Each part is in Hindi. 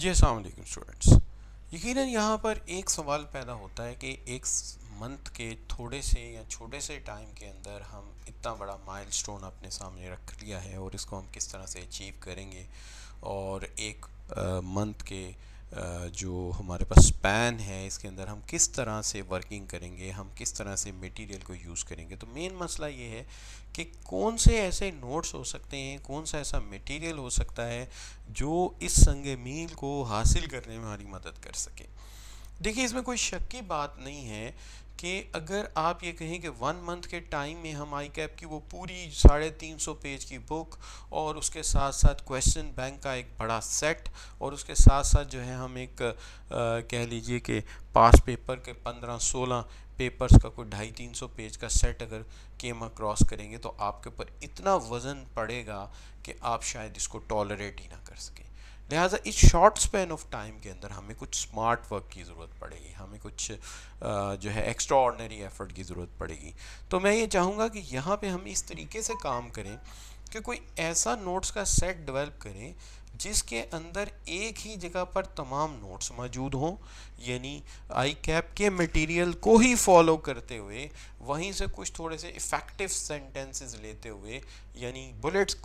जी असल स्टूडेंट्स यकीनन यहाँ पर एक सवाल पैदा होता है कि एक मंथ के थोड़े से या छोटे से टाइम के अंदर हम इतना बड़ा माइलस्टोन अपने सामने रख लिया है और इसको हम किस तरह से अचीव करेंगे और एक मंथ के जो हमारे पास स्पैन है इसके अंदर हम किस तरह से वर्किंग करेंगे हम किस तरह से मटेरियल को यूज़ करेंगे तो मेन मसला ये है कि कौन से ऐसे नोट्स हो सकते हैं कौन सा ऐसा मटेरियल हो सकता है जो इस संग मील को हासिल करने में हमारी मदद कर सके देखिए इसमें कोई शक की बात नहीं है कि अगर आप ये कहें कि वन मंथ के टाइम में हम आई कैप की वो पूरी साढ़े तीन सौ पेज की बुक और उसके साथ साथ क्वेश्चन बैंक का एक बड़ा सेट और उसके साथ साथ जो है हम एक आ, कह लीजिए कि पास पेपर के पंद्रह सोलह पेपर्स का कोई ढाई तीन सौ पेज का सेट अगर केम क्रॉस करेंगे तो आपके ऊपर इतना वज़न पड़ेगा कि आप शायद इसको टॉलरेट ही ना कर सकें लिहाजा इस शॉर्ट स्पेन ऑफ टाइम के अंदर हमें कुछ स्मार्ट वर्क की ज़रूरत पड़ेगी हमें कुछ जो है एक्स्ट्रा ऑर्डनरी एफर्ट की ज़रूरत पड़ेगी तो मैं ये चाहूँगा कि यहाँ पे हम इस तरीके से काम करें कि कोई ऐसा नोट्स का सेट डेवलप करें जिसके अंदर एक ही जगह पर तमाम नोट्स मौजूद हों यानी आई कैप के मटेरियल को ही फॉलो करते हुए वहीं से कुछ थोड़े से इफ़ेक्टिव सेंटेंसेस लेते हुए यानी बुलेट्स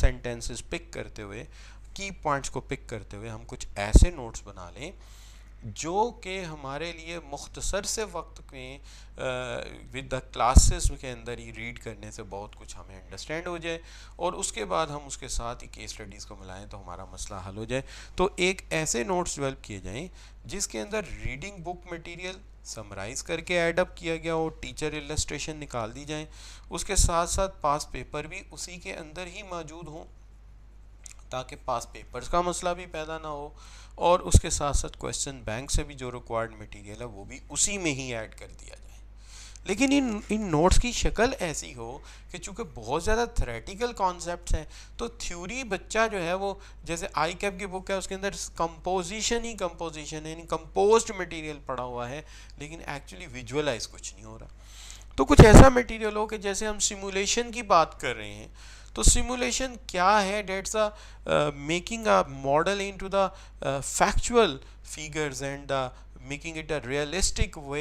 सेंटेंसेस पिक करते हुए की पॉइंट्स को पिक करते हुए हम कुछ ऐसे नोट्स बना लें जो कि हमारे लिए मुख्तसर से वक्त में विद द क्लासेस के अंदर ही रीड करने से बहुत कुछ हमें अंडरस्टैंड हो जाए और उसके बाद हम उसके साथ ही केस स्टडीज़ को मिलाएं तो हमारा मसला हल हो जाए तो एक ऐसे नोट्स डेवलप किए जाएं जिसके अंदर रीडिंग बुक मटेरियल समराइज करके एडअप किया गया और टीचर इलस्ट्रेशन निकाल दी जाए उसके साथ साथ पास पेपर भी उसी के अंदर ही मौजूद हों ताकि पास पेपर्स का मसला भी पैदा ना हो और उसके साथ साथ क्वेश्चन बैंक से भी जो रिक्वायर्ड मटेरियल है वो भी उसी में ही ऐड कर दिया जाए लेकिन इन इन नोट्स की शक्ल ऐसी हो कि चूंकि बहुत ज़्यादा थ्रेटिकल कॉन्सेप्ट हैं तो थ्योरी बच्चा जो है वो जैसे आई कैप की बुक है उसके अंदर कंपोजिशन ही कंपोजिशन है यानी कंपोज्ड मटेरियल पड़ा हुआ है लेकिन एक्चुअली विजुअलाइज कुछ नहीं हो रहा तो कुछ ऐसा मटेरियल हो कि जैसे हम सिमुलेशन की बात कर रहे हैं तो सिमुलेशन क्या है that's a making a model into the factual figures and the making it a realistic way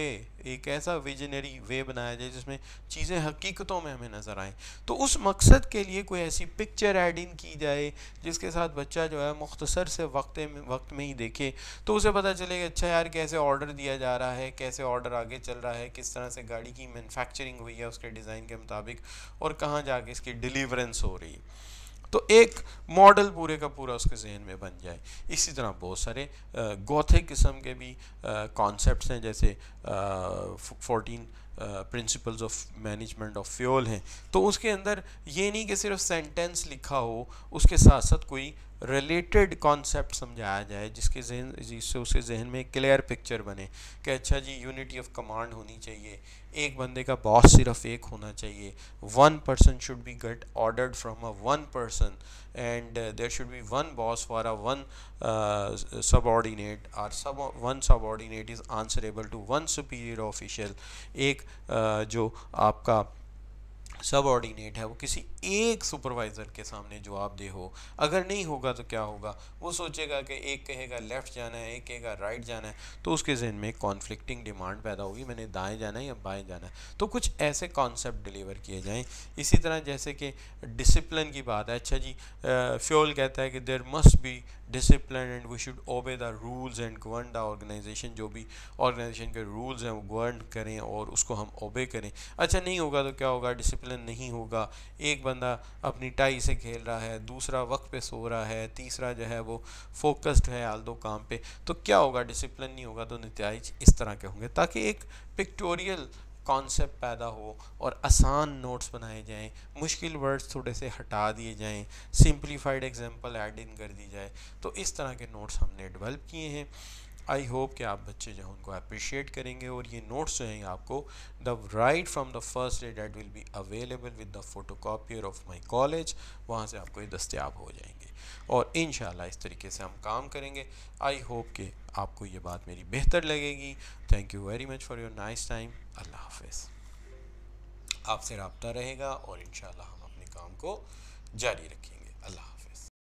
एक ऐसा विजनरी वे बनाया जाए जिसमें चीज़ें हकीकतों में हमें नज़र आएँ तो उस मकसद के लिए कोई ऐसी पिक्चर एड इन की जाए जिसके साथ बच्चा जो है मुख्तसर से वक्त में वक्त में ही देखे तो उसे पता चले कि अच्छा यार कैसे ऑर्डर दिया जा रहा है कैसे ऑर्डर आगे चल रहा है किस तरह से गाड़ी की मैनुफैक्चरिंग हुई है उसके डिज़ाइन के मुताबिक और कहाँ जाके इसकी डिलीवरेंस हो रही है तो एक मॉडल पूरे का पूरा उसके जहन में बन जाए इसी तरह बहुत सारे गोथिक किस्म के भी कॉन्सेप्ट हैं जैसे fourteen principles of management of Fayol हैं तो उसके अंदर ये नहीं कि सिर्फ सेंटेंस लिखा हो उसके साथ साथ कोई रिलेटेड कॉन्सेप्ट समझाया जाए जिसके जहन जिससे उसके जहन में क्लियर पिक्चर बने कि अच्छा जी यूनिटी ऑफ कमांड होनी चाहिए एक बंदे का बॉस सिर्फ एक होना चाहिए one person should be get ordered from a one person and there should be one boss for a one subordinate or सब one subordinate is answerable to one superior official एक uh, जो आपका सबऑर्डिनेट है वो किसी एक सुपरवाइज़र के सामने जवाब दे हो अगर नहीं होगा तो क्या होगा वो सोचेगा कि एक कहेगा लेफ़्ट जाना है एक कहेगा राइट जाना है तो उसके जहन में कॉन्फ्लिक्टिंग डिमांड पैदा होगी मैंने दाएँ जाना है या बाएँ जाना है तो कुछ ऐसे कॉन्सेप्ट डिलीवर किए जाएँ इसी तरह जैसे कि डिसिप्लिन की बात है अच्छा जी फ्योल कहता है कि there must be discipline and we should obey the rules and govern the organisation जो भी ऑर्गेनाइजेशन के रूल्स हैं वो गवर्न करें और उसको हम ओबे करें अच्छा नहीं होगा तो क्या होगा डिसिप्लिन संतुलन नहीं होगा एक बंदा अपनी टाई से खेल रहा है दूसरा वक्त पे सो रहा है तीसरा जो है वो फोकस्ड है आल दो काम पे तो क्या होगा डिसिप्लिन नहीं होगा तो नतज इस तरह के होंगे ताकि एक पिक्टोरियल कॉन्सेप्ट पैदा हो और आसान नोट्स बनाए जाएं मुश्किल वर्ड्स थोड़े से हटा दिए जाएं सिंप्लीफाइड एग्जांपल ऐड इन कर दी जाए तो इस तरह के नोट्स हमने डेवलप किए हैं आई होप कि आप बच्चे जो उनको अप्रिशिएट करेंगे और ये नोट्स जो हैं आपको the right from the first day date will be available with the photo copier of my college वहाँ से आपको ये दस्तियाब हो जाएंगे और इन इस तरीके से हम काम करेंगे आई होप कि आपको ये बात मेरी बेहतर लगेगी thank you very much for your nice time अल्लाह हाफ आपसे रबता रहेगा और इन हम अपने काम को जारी रखेंगे अल्लाह